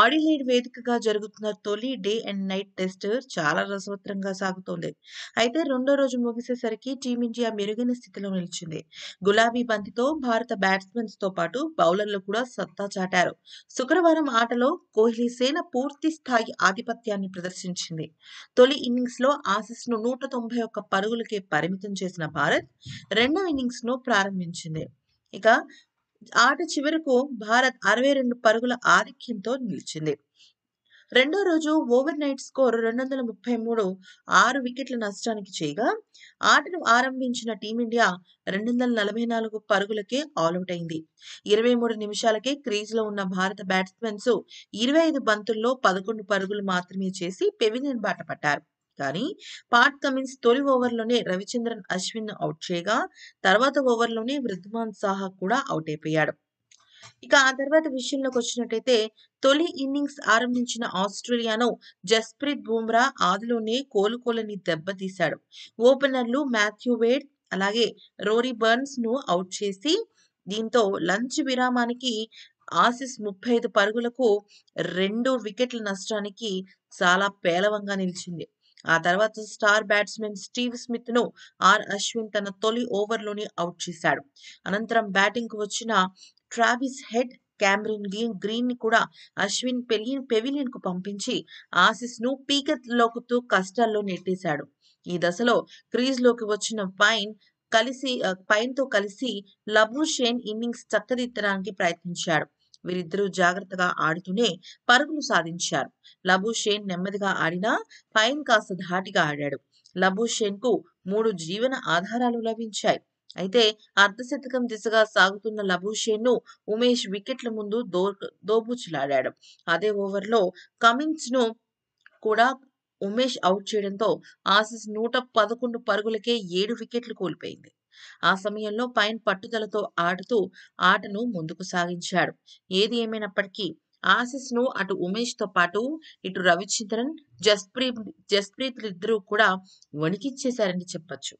Adelaide వేదికగా జరుగుతున్న తొలి డే అండ్ నైట్ టెస్ట్ చాలా రసవత్రంగా సాగుతోంది అయితే రెండో రోజు ముగిసేసరికి టీమిండియా మెరుగైన స్థితిలో నిలిచింది గులాబీ బంతితో భారత బ్యాట్స్మెన్స్ తో పాటు బౌలర్లు కూడా సత్తా చాటారు శుక్రవారం ఆటలో కోహ్లీ సేన పూర్తి స్థాయి ఆధిపత్యాన్ని ప్రదర్శించింది తొలి ఇన్నింగ్స్ లో ఆసిస్ ను నూట తొంభై ఒక్క పరుగులకే పరిమితం చేసిన భారత్ రెండో ఇన్నింగ్స్ ను ప్రారంభించింది ఇక ఆట చివరకు భారత్ అరవై రెండు పరుగుల ఆధిక్యంతో నిలిచింది రెండో రోజు ఓవర్ నైట్ స్కోర్ రెండు వందల ముప్పై మూడు ఆరు వికెట్ల నష్టానికి చేయగా ఆటను ఆరంభించిన టీమిండియా రెండు వందల నలభై నాలుగు పరుగులకే ఆల్అౌట్ అయింది ఇరవై మూడు నిమిషాలకే క్రీజ్లో ఉన్న భారత బ్యాట్స్మెన్స్ ఇరవై ఐదు బంతుల్లో పదకొండు పరుగులు మాత్రమే చేసి పెవిలియన్ బాట పట్టారు కానీ పాట్ కమిన్స్ తొలి ఓవర్లోనే రవిచంద్రన్ అశ్విన్ అవుట్ చేయగా తర్వాత ఓవర్లోనే వృద్ధిమాన్ సాహా కూడా అవుట్ అయిపోయాడు ఇక ఆ తర్వాత విషయంలోకి వచ్చినట్టయితే తొలి ఇన్నింగ్స్ ఆరంభించిన ఆస్ట్రేలియాను జస్ప్రీత్ బుమ్రా ఆదిలోనే కోలుకోలని దెబ్బతీశాడు ఓపెనర్లు మాథ్యూ వేడ్ అలాగే రోరీ బర్న్స్ ను అవుట్ చేసి దీంతో లంచ్ విరామానికి ఆసిస్ ముప్పై ఐదు పరుగులకు రెండు వికెట్ల నష్టానికి చాలా పేలవంగా నిలిచింది ఆ తర్వాత స్టార్ బ్యాట్స్మెన్ స్టీవ్ స్మిత్ ను ఆర్ అశ్విన్ తన తొలి ఓవర్లోనే అవుట్ చేశాడు అనంతరం బ్యాటింగ్ కు వచ్చిన Travis Head Cameron Green Green ని కూడా అశ్విన్ పెలియన్ పెవిలియన్ కు పంపించి ఆసిస్ ను పీకెత్ లోకుతూ కష్టాల్లో నెట్టేశాడు ఈ దశలో క్రీజ్ లోకి వచ్చిన పైన్ కలిసి పైన్తో కలిసి షేన్ ఇన్నింగ్స్ చక్కదిద్దడానికి ప్రయత్నించాడు వీరిద్దరూ జాగ్రత్తగా ఆడుతూనే పరుగులు సాధించారు లబుషేన్ నెమ్మదిగా ఆడినా పైన్ కాస్త ధాటిగా ఆడాడు లబుషేన్ కు మూడు జీవన ఆధారాలు లభించాయి అయితే అర్ధశతకం దిశగా సాగుతున్న లబుషేన్ ను ఉమేష్ వికెట్ల ముందు దో దోబుచులాడాడు అదే ఓవర్లో కమిన్స్ ను కూడా ఉమేష్ అవుట్ చేయడంతో ఆసిస్ నూట పదకొండు పరుగులకే ఏడు వికెట్లు కోల్పోయింది ఆ సమయంలో పైన్ పట్టుదలతో ఆడుతూ ఆటను ముందుకు సాగించాడు ఏది ఏమైనప్పటికీ ఆశిస్ ను అటు ఉమేష్ తో పాటు ఇటు రవిచంద్రన్ జస్ప్రీత్ జస్ప్రీత్ ఇద్దరు కూడా వణికిచ్చేశారని చెప్పొచ్చు